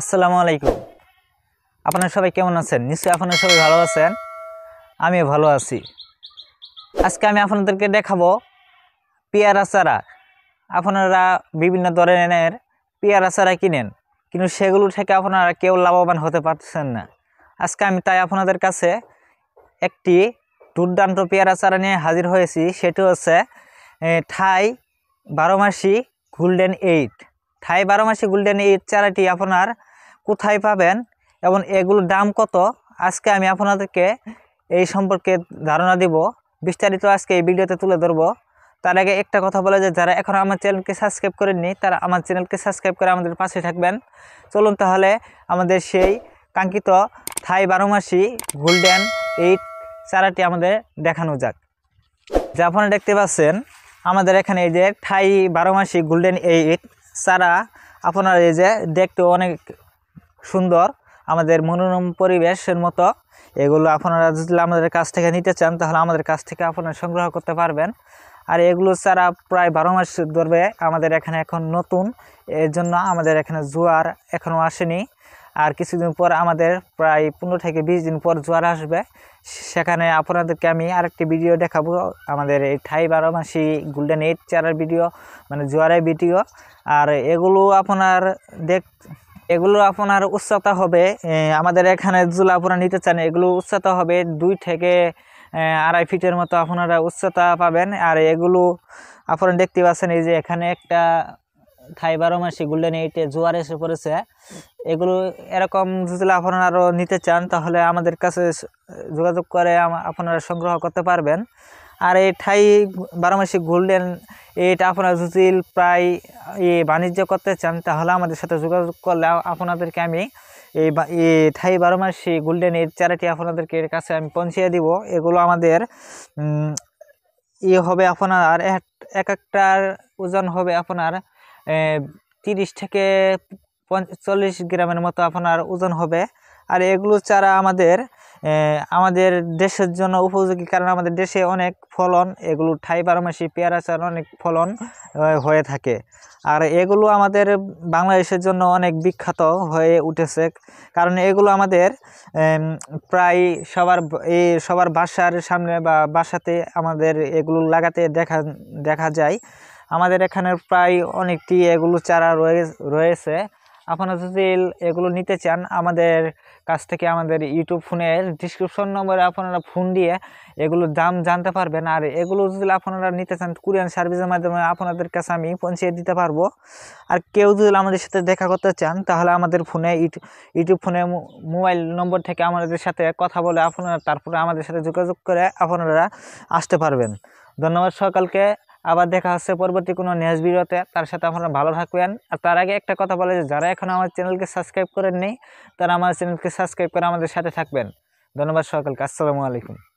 আসসালামু আলাইকুম আপনারা সবাই কেমন আছেন নিশ্চয়ই আপনারা সবাই ভালো আছেন আমি ভালো আছি আজকে আমি আপনাদেরকে দেখাবো পেয়ারা চারা আপনারা বিভিন্ন ধরনের পেয়ারা চারা কিনেন কিন্তু সেগুলো থেকে আপনারা কেউ লাভবান হতে পারছেন না আজকে আমি তাই আপনাদের কাছে একটি দুর্দান্ত পেয়ারা চারা নিয়ে হাজির হয়েছি সেটি হচ্ছে থাই বারো মাসি গোল্ডেন এইট থাই বারো মাসি গোল্ডেন এইট চারাটি আপনার কোথায় পাবেন এবং এগুলোর দাম কত আজকে আমি আপনাদেরকে এই সম্পর্কে ধারণা দিব বিস্তারিত আজকে এই ভিডিওতে তুলে ধরব তার আগে একটা কথা বলে যে যারা এখন আমার চ্যানেলকে সাবস্ক্রাইব করেননি তারা আমার চ্যানেলকে সাবস্ক্রাইব করে আমাদের পাশে থাকবেন চলুন তাহলে আমাদের সেই কাঙ্ক্ষিত থাই বারোমাসি গোল্ডেন এই চারাটি আমাদের দেখানো যাক যা আপনারা দেখতে পাচ্ছেন আমাদের এখানে এই যে ঠাই বারোমাসি গোল্ডেন এইট চারা আপনারা এই যে দেখতে অনেক সুন্দর আমাদের মনোরম পরিবেশের মতো এগুলো আপনারা যদি আমাদের কাছ থেকে নিতে চান তাহলে আমাদের কাছ থেকে আপনারা সংগ্রহ করতে পারবেন আর এগুলো ছাড়া প্রায় বারো মাস ধরবে আমাদের এখানে এখন নতুন এর জন্য আমাদের এখানে জোয়ার এখনও আসেনি আর কিছুদিন পর আমাদের প্রায় পনেরো থেকে বিশ দিন পর জোয়ার আসবে সেখানে আপনাদেরকে আমি আরেকটি ভিডিও দেখাবো আমাদের এই ঠাই বারো মাসি গোল্ডেন এইট চারার ভিডিও মানে জোয়ারের ভিডিও আর এগুলো আপনার দেখ এগুলো আপনার উচ্চতা হবে আমাদের এখানে যেগুলো আপনারা নিতে চান এগুলো উচ্চতা হবে দুই থেকে আড়াই ফিটের মতো আপনারা উচ্চতা পাবেন আর এগুলো আপনারা দেখতে পাচ্ছেন এই যে এখানে একটা থাই বারো মাসি গোল্ডেন এইটে জোয়ার এসে পড়েছে এগুলো এরকম যদি আপনারা আরও নিতে চান তাহলে আমাদের কাছে যোগাযোগ করে আপনারা সংগ্রহ করতে পারবেন আর এই ঠাই বারোমাসিক গোল্ডেন এটা আপনারা যদি প্রায় এ বাণিজ্য করতে চান তাহলে আমাদের সাথে যোগাযোগ করলে আপনাদেরকে আমি এই ঠাই বারোমাসি গোল্ডেন এর চারাটি আপনাদেরকে এর কাছে আমি পৌঁছিয়ে দিব এগুলো আমাদের ইয়ে হবে আপনার এক একটার ওজন হবে আপনার তিরিশ থেকে চল্লিশ গ্রামের মতো আপনার ওজন হবে আর এগুলো চারা আমাদের আমাদের দেশের জন্য উপযোগী কারণ আমাদের দেশে অনেক ফলন এগুলো ঠাই বারমাসি পেয়ারা চারা অনেক ফলন হয়ে থাকে আর এগুলো আমাদের বাংলাদেশের জন্য অনেক বিখ্যাত হয়ে উঠেছে কারণ এগুলো আমাদের প্রায় সবার এই সবার বাসার সামনে বা বাসাতে আমাদের এগুলো লাগাতে দেখা দেখা যায় আমাদের এখানে প্রায় অনেকটি এগুলো চারা রয়ে রয়েছে আপনারা যদি এগুলো নিতে চান আমাদের কাছ থেকে আমাদের ইউটিউব ফোনের ডিসক্রিপশন নম্বরে আপনারা ফোন দিয়ে এগুলোর দাম জানতে পারবেন আর এগুলো যদি আপনারা নিতে চান কুরিয়ান সার্ভিসের মাধ্যমে আপনাদের কাছে আমি পৌঁছে দিতে পারবো আর কেউ যদি আমাদের সাথে দেখা করতে চান তাহলে আমাদের ফোনে ইউটিউব ফোনে মোবাইল নম্বর থেকে আমাদের সাথে কথা বলে আপনারা তারপরে আমাদের সাথে যোগাযোগ করে আপনারা আসতে পারবেন ধন্যবাদ সকালকে আবার দেখা হচ্ছে পরবর্তী কোনো নেক্সট ভিডিওতে তার সাথে আপনারা ভালো থাকবেন আর তার আগে একটা কথা বলে যে যারা এখন আমার চ্যানেলকে সাবস্ক্রাইব করেননি তারা আমার চ্যানেলকে সাবস্ক্রাইব করে আমাদের সাথে থাকবেন ধন্যবাদ সকলকে আসসালামু আলাইকুম